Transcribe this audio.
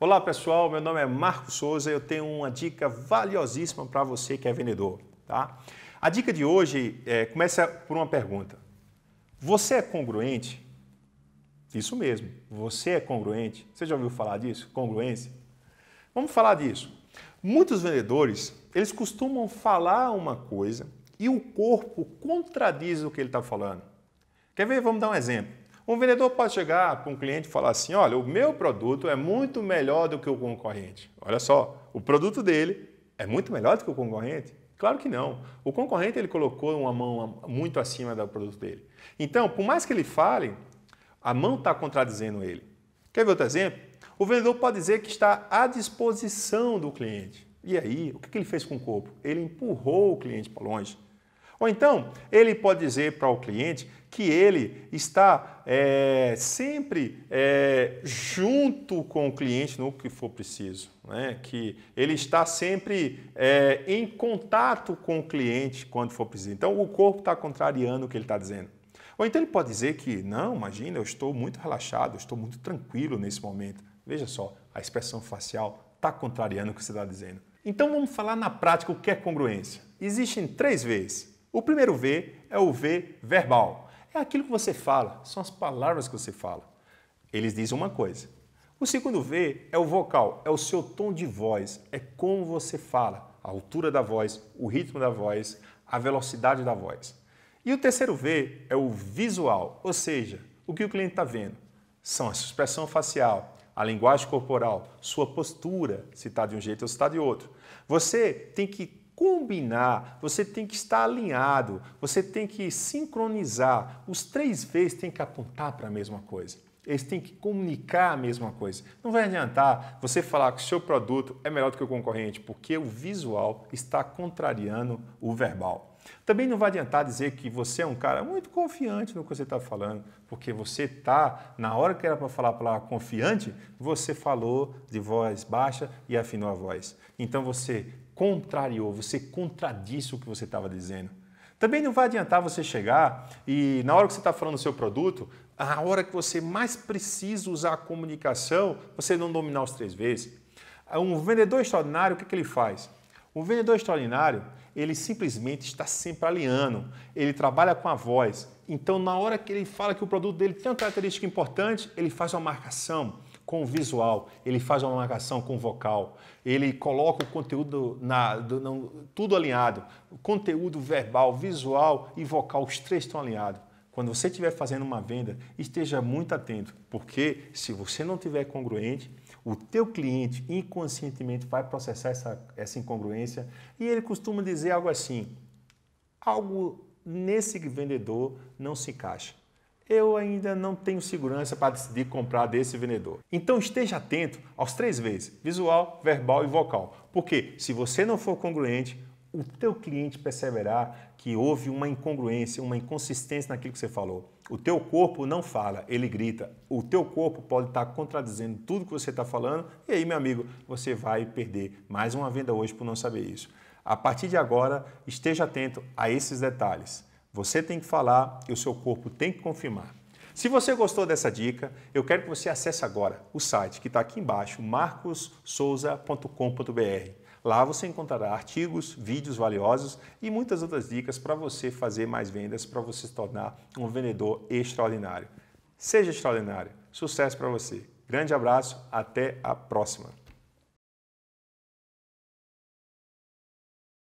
Olá pessoal, meu nome é Marco Souza e eu tenho uma dica valiosíssima para você que é vendedor. Tá? A dica de hoje é, começa por uma pergunta. Você é congruente? Isso mesmo, você é congruente. Você já ouviu falar disso? Congruência? Vamos falar disso. Muitos vendedores, eles costumam falar uma coisa e o corpo contradiz o que ele está falando. Quer ver? Vamos dar um exemplo. Um vendedor pode chegar para um cliente e falar assim: olha, o meu produto é muito melhor do que o concorrente. Olha só, o produto dele é muito melhor do que o concorrente? Claro que não. O concorrente ele colocou uma mão muito acima do produto dele. Então, por mais que ele fale, a mão está contradizendo ele. Quer ver outro exemplo? O vendedor pode dizer que está à disposição do cliente. E aí, o que ele fez com o corpo? Ele empurrou o cliente para longe. Ou então, ele pode dizer para o cliente que ele está é, sempre é, junto com o cliente no que for preciso, né? que ele está sempre é, em contato com o cliente quando for preciso. Então, o corpo está contrariando o que ele está dizendo. Ou então ele pode dizer que, não, imagina, eu estou muito relaxado, eu estou muito tranquilo nesse momento. Veja só, a expressão facial está contrariando o que você está dizendo. Então, vamos falar na prática o que é congruência. Existem três V's. O primeiro V é o V verbal. É aquilo que você fala, são as palavras que você fala. Eles dizem uma coisa. O segundo V é o vocal, é o seu tom de voz, é como você fala, a altura da voz, o ritmo da voz, a velocidade da voz. E o terceiro V é o visual, ou seja, o que o cliente está vendo. São a expressão facial, a linguagem corporal, sua postura, se está de um jeito ou se está de outro. Você tem que combinar, você tem que estar alinhado, você tem que sincronizar. Os três Vs têm que apontar para a mesma coisa. Eles têm que comunicar a mesma coisa. Não vai adiantar você falar que o seu produto é melhor do que o concorrente, porque o visual está contrariando o verbal. Também não vai adiantar dizer que você é um cara muito confiante no que você está falando, porque você está, na hora que era para falar a palavra confiante, você falou de voz baixa e afinou a voz. Então você contrariou, você contradisse o que você estava dizendo. Também não vai adiantar você chegar e, na hora que você está falando do seu produto, a hora que você mais precisa usar a comunicação, você não dominar os três vezes. Um vendedor extraordinário, o que, que ele faz? O vendedor extraordinário, ele simplesmente está sempre aliando, ele trabalha com a voz. Então, na hora que ele fala que o produto dele tem uma característica importante, ele faz uma marcação com o visual, ele faz uma marcação com o vocal, ele coloca o conteúdo, na, do, tudo alinhado. O conteúdo verbal, visual e vocal, os três estão alinhados. Quando você estiver fazendo uma venda, esteja muito atento, porque se você não tiver congruente, o teu cliente inconscientemente vai processar essa, essa incongruência e ele costuma dizer algo assim: algo nesse vendedor não se encaixa. Eu ainda não tenho segurança para decidir comprar desse vendedor. Então esteja atento aos três vezes: visual, verbal e vocal. Porque se você não for congruente, o teu cliente perceberá que houve uma incongruência, uma inconsistência naquilo que você falou. O teu corpo não fala, ele grita. O teu corpo pode estar contradizendo tudo que você está falando e aí, meu amigo, você vai perder mais uma venda hoje por não saber isso. A partir de agora, esteja atento a esses detalhes. Você tem que falar e o seu corpo tem que confirmar. Se você gostou dessa dica, eu quero que você acesse agora o site que está aqui embaixo, marcossouza.com.br. Lá você encontrará artigos, vídeos valiosos e muitas outras dicas para você fazer mais vendas, para você se tornar um vendedor extraordinário. Seja extraordinário. Sucesso para você. Grande abraço, até a próxima.